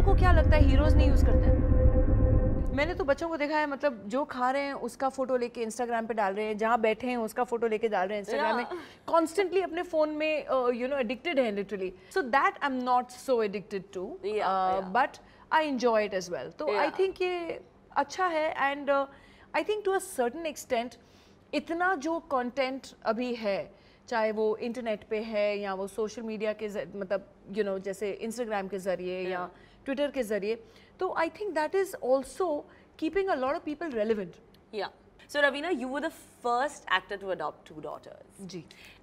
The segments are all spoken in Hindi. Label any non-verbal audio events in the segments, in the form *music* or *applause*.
बच्चों को क्या लगता है हीरोज नहीं यूज़ करते मैंने तो बच्चों को देखा है मतलब जो खा रहे हैं उसका फोटो लेके इंस्टाग्राम पे डाल रहे हैं जहाँ बैठे हैं उसका फोटो लेके डाल रहे हैं इंस्टाग्राम में कॉन्स्टेंटली अपने फोन में यू नो एडिक्टेड है literally so that I am not so addicted to but I enjoy it as well तो आई थिंक ये अच्छा है and I think to a certain extent इतना जो कॉन्टेंट अभी है चाहे वो इंटरनेट पे है या वो सोशल मीडिया के मतलब यू you नो know, जैसे इंस्टाग्राम के ज़रिए yeah. या ट्विटर के जरिए तो I think that is also keeping a lot of people relevant या so Raveena you were the first actor to adopt two daughters जी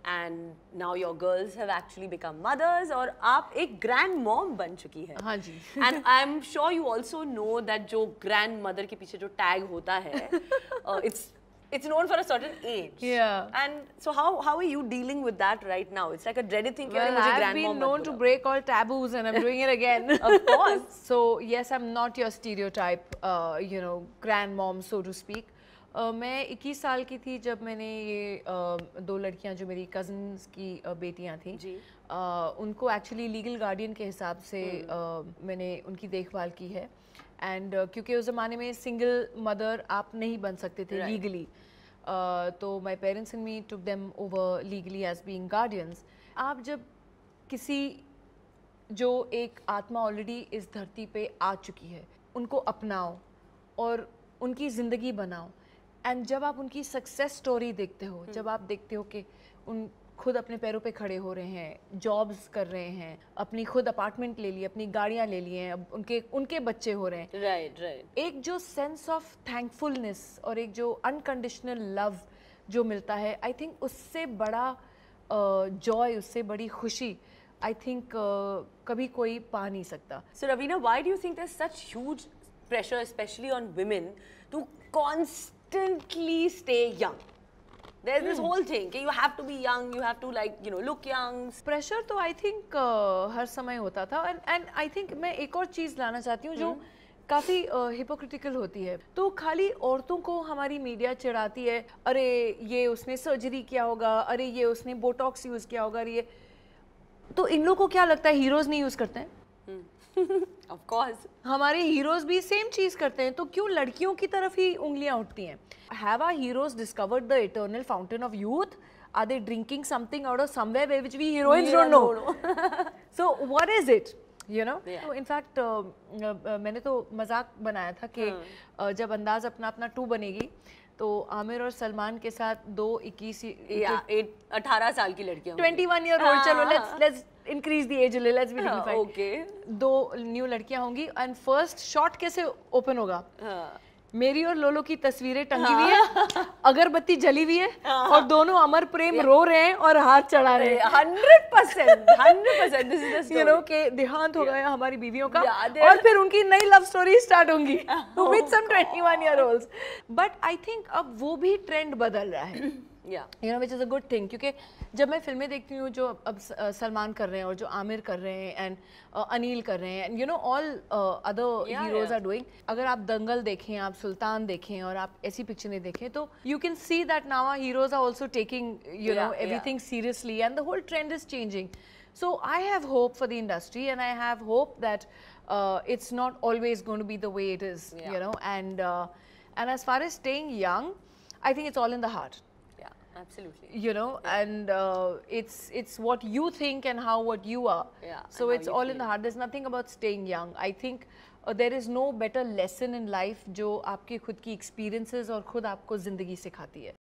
and now your girls have actually become mothers और आप एक ग्रैंड मॉम बन चुकी है हाँ जी and I am sure you also know that जो ग्रैंड मदर के पीछे जो टैग होता है it's *laughs* uh, it's known for a certain age. Yeah. And so how how are you dealing with that right now? It's like a dreaded thing. Well, I've been known to break all taboos, and I'm *laughs* doing it again. of course. *laughs* So yes, I'm not your stereotype, uh, you know, grandmom, so to speak. Uh, मैं 21 साल की थी जब मैंने ये uh, दो लड़कियां जो मेरी कजन्स की uh, बेटियां थीं उनको एक्चुअली लीगल गार्डियन के हिसाब से हम्म। मैंने उनकी देखभाल की है एंड क्योंकि उस ज़माने में सिंगल मदर आप नहीं बन सकते थे लीगली तो my parents in me took them over legally as being guardians आप जब किसी जो एक आत्मा ऑलरेडी इस धरती पे आ चुकी है उनको अपनाओ और उनकी ज़िंदगी बनाओ एंड जब आप उनकी सक्सेस स्टोरी देखते हो हम्म। जब आप देखते हो कि उन खुद अपने पैरों पे खड़े हो रहे हैं जॉब्स कर रहे हैं अपनी खुद अपार्टमेंट ले लिए अपनी गाड़ियाँ ले लिए हैं उनके उनके बच्चे हो रहे हैं राइट right, राइट right. एक जो सेंस ऑफ थैंकफुलनेस और एक जो अनकंडीशनल लव जो मिलता है आई थिंक उससे बड़ा जॉय uh, उससे बड़ी खुशी आई थिंक uh, कभी कोई पा नहीं सकता so Raveena why do think such huge pressure specially on women to constantly stay young there's this whole thing कि you have to be young you have to like you know look young pressure to I think uh, हर समय होता था and and I think main ek aur cheez lana chahti hu jo काफ़ी हिपोक्रिटिकल uh, होती है तो खाली औरतों को हमारी मीडिया चढ़ाती है अरे ये उसने सर्जरी किया होगा अरे ये उसने बोटॉक्स यूज़ किया होगा अरे ये तो इन लोगों को क्या लगता है हीरोज़ नहीं यूज़ करते हैं ऑफ कोर्स हमारे हीरोज भी सेम चीज करते हैं तो क्यों लड़कियों की तरफ ही उंगलियां उठती हैं have our heroes discovered the eternal fountain of youth are they drinking something out of somewhere which we heroines yeah, don't know, know. *laughs* so what is you know तो इनफैक्ट मैंने तो मजाक बनाया था कि हाँ। uh, जब अंदाज अपना अपना टू बनेगी तो आमिर और सलमान के साथ दो इक्कीस अठारह साल की लड़कियां ट्वेंटी वन ईयर ओल्ड चलो लेट्स हाँ। लेट्स इंक्रीज दी एज ले लेट्स बी डिफाइन ओके दो न्यू लड़कियां होंगी एंड फर्स्ट शॉट कैसे ओपन होगा हाँ. मेरी और लोलो की तस्वीरें टंगी हाँ. हुई हाँ। है अगरबत्ती जली हुई है हाँ। और दोनों अमर प्रेम रो रहे हैं और हाथ चढ़ा रहे हैं hundred percent this is no के देहांत हो गया हमारी बीवियों का और फिर उनकी नई लव स्टोरी स्टार्ट होंगी with some 21 year olds but I think अब वो भी ट्रेंड बदल रहा है *clears throat* yeah you know which is a good thing Okay, jab main filmein dekhti hu jo ab salman kar rahe hain aur jo aamir kar and anil kar rahe and you know all other heroes are doing agar aap dangal dekhe aap sultan dekhe aur aap aisi picture dekhe to you can see that now our heroes are also taking you know everything seriously and the whole trend is changing so i have hope for the industry and i have hope that uh, it's not always going to be the way it is you know and uh, and as far as staying young i think it's all in the heart absolutely you know yeah. and uh, it's it's what you think and how what you are yeah so it's all feel. in the heart there's nothing about staying young i think uh, there is no better lesson in life जो आपकी खुद की experiences और खुद आपको ज़िंदगी सिखाती है